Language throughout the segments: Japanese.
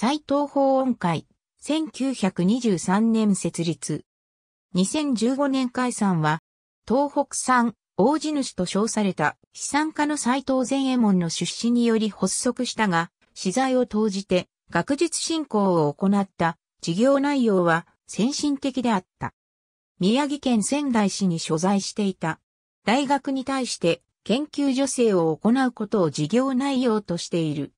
斎藤法音会、1923年設立。2015年解散は、東北産大地主と称された資産家の斎藤善衛門の出資により発足したが、資材を投じて学術振興を行った事業内容は先進的であった。宮城県仙台市に所在していた。大学に対して研究助成を行うことを事業内容としている。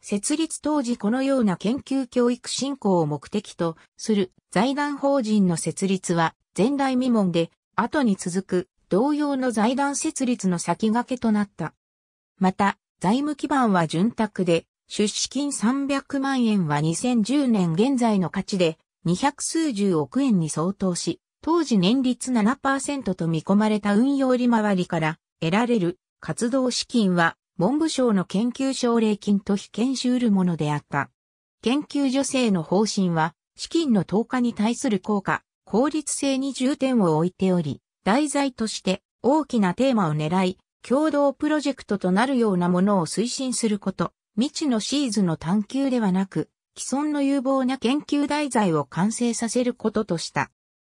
設立当時このような研究教育振興を目的とする財団法人の設立は前代未聞で後に続く同様の財団設立の先駆けとなった。また、財務基盤は潤沢で、出資金300万円は2010年現在の価値で200数十億円に相当し、当時年率7%と見込まれた運用利回りから得られる活動資金は文部省の研究奨励金と被し得るものであった。研究助成の方針は、資金の投下に対する効果、効率性に重点を置いており、題材として大きなテーマを狙い、共同プロジェクトとなるようなものを推進すること、未知のシーズの探求ではなく、既存の有望な研究題材を完成させることとした。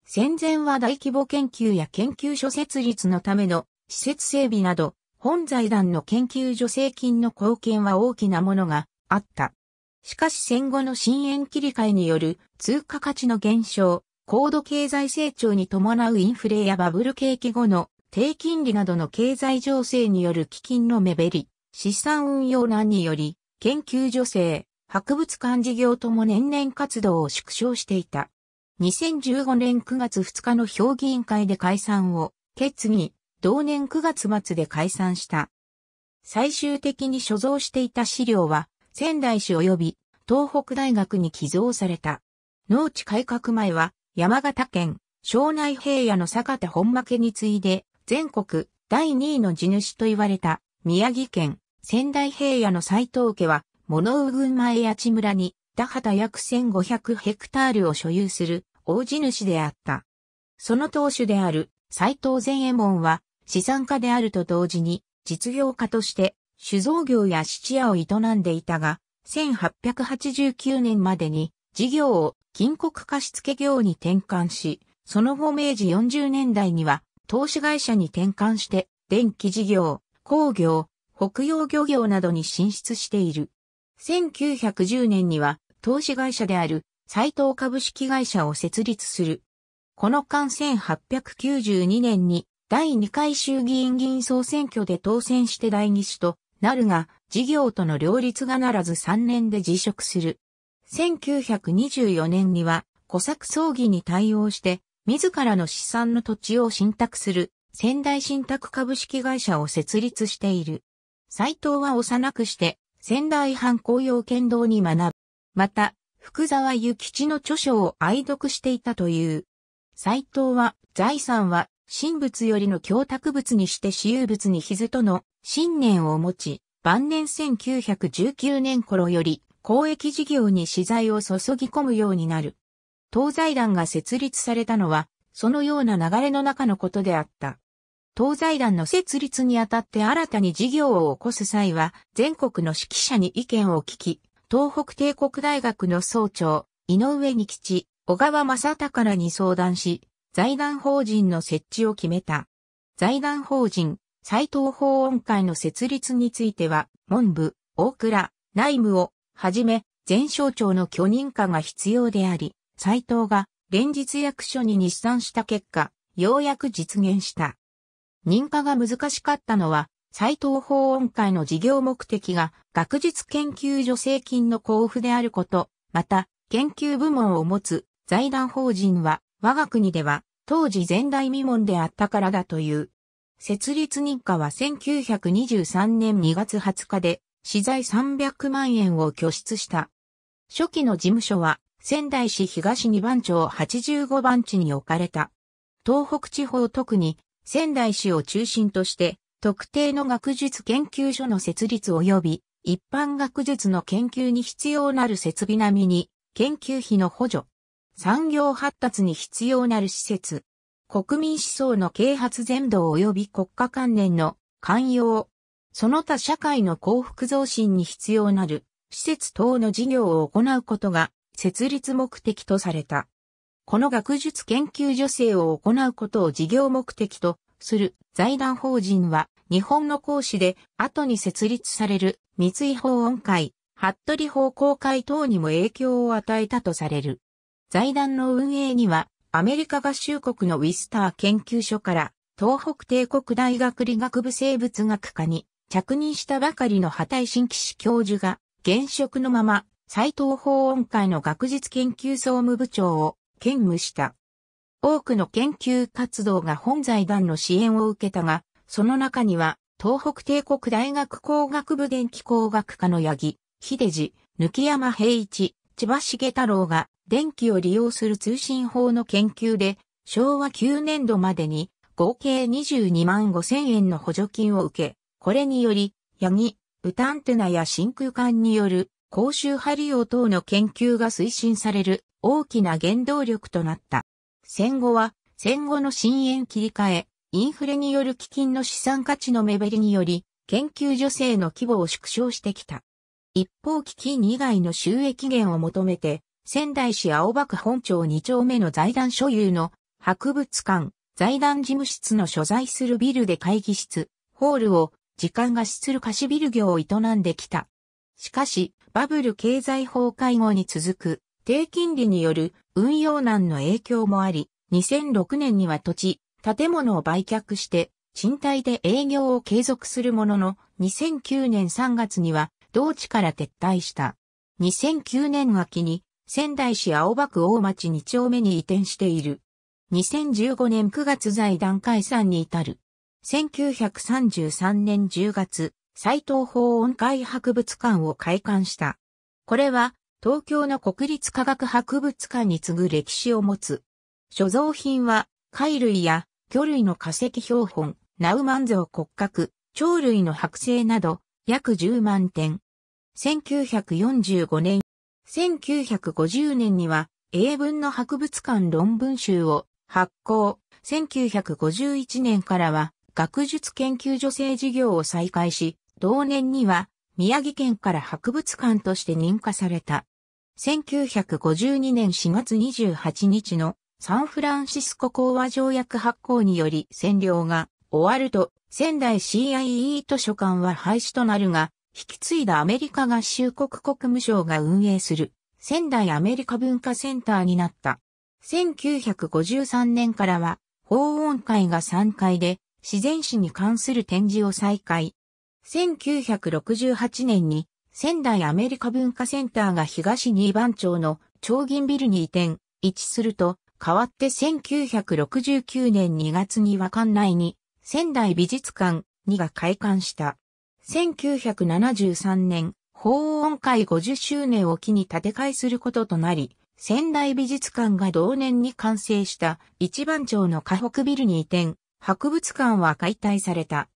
戦前は大規模研究や研究所設立のための施設整備など、本財団の研究助成金の貢献は大きなものがあった。しかし戦後の深淵切り替えによる通貨価値の減少、高度経済成長に伴うインフレやバブル景気後の低金利などの経済情勢による基金の目減り、資産運用難により、研究助成、博物館事業とも年々活動を縮小していた。2015年9月2日の評議員会で解散を決議。同年9月末で解散した。最終的に所蔵していた資料は、仙台市及び東北大学に寄贈された。農地改革前は、山形県、庄内平野の坂田本負けに次いで、全国第2位の地主と言われた、宮城県、仙台平野の斎藤家は、物生群前八千村に、田畑約1500ヘクタールを所有する、大地主であった。その当主である、斎藤善右衛門は、資産家であると同時に、実業家として酒造業や質屋を営んでいたが、1889年までに事業を金国貸付業に転換し、その後明治40年代には投資会社に転換して電気事業、工業、北洋漁業などに進出している。1910年には投資会社である斎藤株式会社を設立する。この間1892年に第2回衆議院議員総選挙で当選して第2子となるが、事業との両立がならず3年で辞職する。1924年には、小作葬儀に対応して、自らの資産の土地を信託する、仙台信託株式会社を設立している。斎藤は幼くして、仙台藩公用剣道に学ぶ。また、福沢諭吉の著書を愛読していたという。斎藤は、財産は神仏よりの教託物にして私有物に比図との信念を持ち、晩年1919年頃より公益事業に資材を注ぎ込むようになる。東西団が設立されたのは、そのような流れの中のことであった。東西団の設立にあたって新たに事業を起こす際は、全国の指揮者に意見を聞き、東北帝国大学の総長、井上二吉、小川正隆らに相談し、財団法人の設置を決めた。財団法人、斎藤法音会の設立については、文部、大倉、内務を、はじめ、前省庁の許認可が必要であり、斎藤が連日役所に日産した結果、ようやく実現した。認可が難しかったのは、斎藤法音会の事業目的が学術研究助成金の交付であること、また、研究部門を持つ財団法人は我が国では、当時前代未聞であったからだという。設立日課は1923年2月20日で、資材300万円を拠出した。初期の事務所は、仙台市東2番町85番地に置かれた。東北地方特に仙台市を中心として特定の学術研究所の設立及び一般学術の研究に必要なる設備並みに研究費の補助、産業発達に必要なる施設、国民思想の啓発全土及び国家観念の寛容、その他社会の幸福増進に必要なる施設等の事業を行うことが設立目的とされた。この学術研究助成を行うことを事業目的とする財団法人は日本の講師で後に設立される三井法音会、服部法公会等にも影響を与えたとされる。財団の運営には、アメリカ合衆国のウィスター研究所から、東北帝国大学理学部生物学科に着任したばかりの破体新騎士教授が、現職のまま、斎藤法音会の学術研究総務部長を兼務した。多くの研究活動が本財団の支援を受けたが、その中には、東北帝国大学工学部電気工学科の八木、秀治、抜山平一、千葉重太郎が、電気を利用する通信法の研究で、昭和9年度までに合計22万5千円の補助金を受け、これにより、ヤギ、ウタンテナや真空管による公衆波利用等の研究が推進される大きな原動力となった。戦後は、戦後の深淵切り替え、インフレによる基金の資産価値の目減りにより、研究助成の規模を縮小してきた。一方基金以外の収益源を求めて、仙台市青葉区本町2丁目の財団所有の博物館、財団事務室の所在するビルで会議室、ホールを時間が資する貸しビル業を営んできた。しかし、バブル経済崩壊後に続く低金利による運用難の影響もあり、2006年には土地、建物を売却して賃貸で営業を継続するものの、2009年3月には同地から撤退した。2009年秋に仙台市青葉区大町2丁目に移転している。2015年9月財団解散に至る。1933年10月、斎藤法音会博物館を開館した。これは、東京の国立科学博物館に次ぐ歴史を持つ。所蔵品は、貝類や魚類の化石標本、ナウマンゾウ骨格、鳥類の剥製など、約10万点。1945年1950年には英文の博物館論文集を発行。1951年からは学術研究助成事業を再開し、同年には宮城県から博物館として認可された。1952年4月28日のサンフランシスコ講和条約発行により占領が終わると仙台 CIE 図書館は廃止となるが、引き継いだアメリカ合衆国国務省が運営する仙台アメリカ文化センターになった。1953年からは法音会が3回で自然史に関する展示を再開。1968年に仙台アメリカ文化センターが東二番町の超銀ビルに移転、位置すると、変わって1969年2月には館内に仙台美術館2が開館した。1973年、法音会50周年を機に建て替えすることとなり、仙台美術館が同年に完成した一番町の河北ビルに移転、博物館は解体された。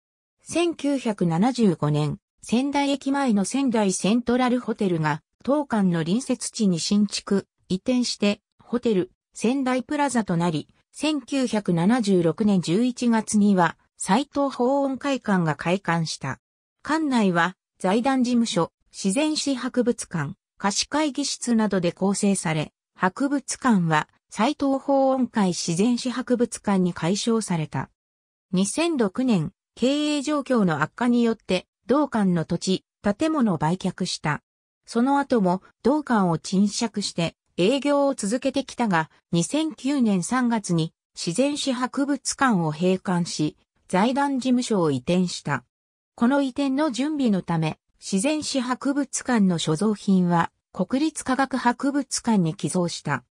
1975年、仙台駅前の仙台セントラルホテルが、当館の隣接地に新築、移転して、ホテル、仙台プラザとなり、1976年11月には、斎藤法音会館が開館した。館内は財団事務所、自然史博物館、貸会議室などで構成され、博物館は斎藤法音会自然史博物館に改称された。2006年、経営状況の悪化によって、同館の土地、建物を売却した。その後も同館を賃借して営業を続けてきたが、2009年3月に自然史博物館を閉館し、財団事務所を移転した。この移転の準備のため、自然史博物館の所蔵品は、国立科学博物館に寄贈した。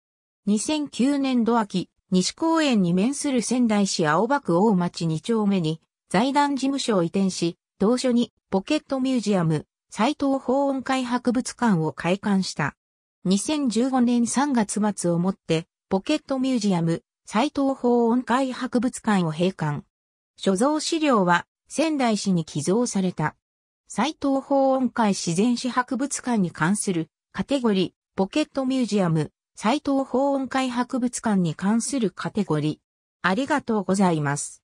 2009年度秋、西公園に面する仙台市青葉区大町2丁目に、財団事務所を移転し、同所にポケットミュージアム、斎藤法音会博物館を開館した。2015年3月末をもって、ポケットミュージアム、斎藤法音会博物館を閉館。所蔵資料は、仙台市に寄贈された。斎藤法音会自然史博物館に関するカテゴリー、ポケットミュージアム、斎藤法音会博物館に関するカテゴリー。ありがとうございます。